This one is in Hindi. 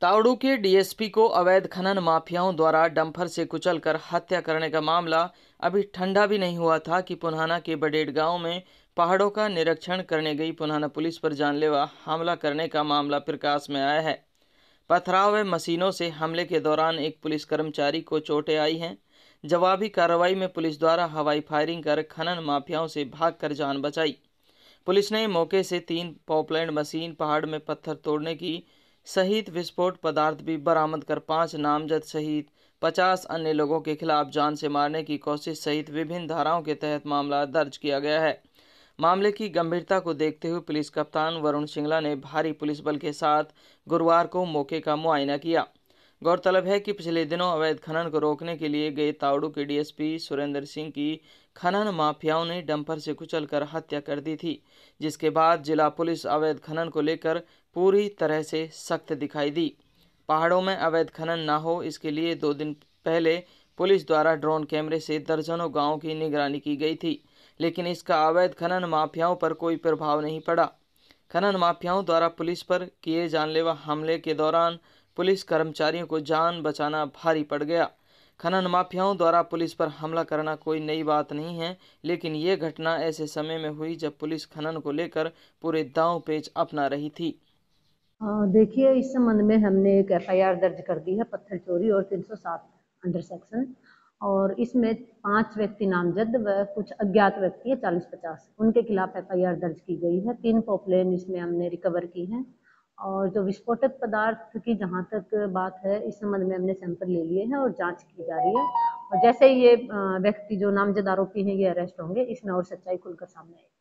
तावड़ू के डीएसपी को अवैध खनन माफियाओं द्वारा डंफर से कुचलकर हत्या करने का मामला अभी ठंडा भी नहीं हुआ था कि पुनहाना के बडेड गांव में पहाड़ों का निरीक्षण करने गई पुनहाना पुलिस पर जानलेवा हमला करने का मामला प्रकाश में आया है पथराव व मशीनों से हमले के दौरान एक पुलिस कर्मचारी को चोटें आई हैं जवाबी कार्रवाई में पुलिस द्वारा हवाई फायरिंग कर खनन माफियाओं से भाग जान बचाई पुलिस ने मौके से तीन पॉपलैंड मशीन पहाड़ में पत्थर तोड़ने की सहित विस्फोट पदार्थ भी बरामद कर पांच नामजद सहित पचास अन्य लोगों के खिलाफ जान से मारने की कोशिश सहित विभिन्न धाराओं के तहत मामला दर्ज किया गया है मामले की गंभीरता को देखते हुए पुलिस कप्तान वरुण सिंगला ने भारी पुलिस बल के साथ गुरुवार को मौके का मुआयना किया गौरतलब है कि पिछले दिनों अवैध खनन को रोकने के लिए गए तावड़ू के डीएसपी सुरेंद्र सिंह की खनन माफियाओं ने डंपर से कुचलकर हत्या कर दी थी जिसके बाद जिला पुलिस अवैध खनन को लेकर पूरी तरह से सख्त दिखाई दी पहाड़ों में अवैध खनन ना हो इसके लिए दो दिन पहले पुलिस द्वारा ड्रोन कैमरे से दर्जनों गाँव की निगरानी की गई थी लेकिन इसका अवैध खनन माफियाओं पर कोई प्रभाव नहीं पड़ा खनन माफियाओं द्वारा पुलिस पर किए जानलेवा हमले के दौरान पुलिस कर्मचारियों को जान बचाना भारी पड़ गया खनन माफियाओं द्वारा पुलिस पर हमला करना कोई नई बात नहीं है लेकिन ये घटना ऐसे समय में हुई जब पुलिस खनन को लेकर पूरे दाव पेच अपना रही थी देखिए इस संबंध में हमने एक एफआईआर दर्ज कर दी है पत्थर चोरी और 307 अंडर सेक्शन और इसमें पांच व्यक्ति नामजद व कुछ अज्ञात व्यक्ति है चालीस पचास उनके खिलाफ एफ दर्ज की गई है तीन पॉपलेन इसमें हमने रिकवर की है और जो विस्फोटक पदार्थ की जहाँ तक बात है इस संबंध में हमने सैंपल ले लिए हैं और जांच की जा रही है और जैसे ये व्यक्ति जो नामजद आरोपी हैं ये अरेस्ट होंगे इसमें और सच्चाई खुलकर सामने आएगी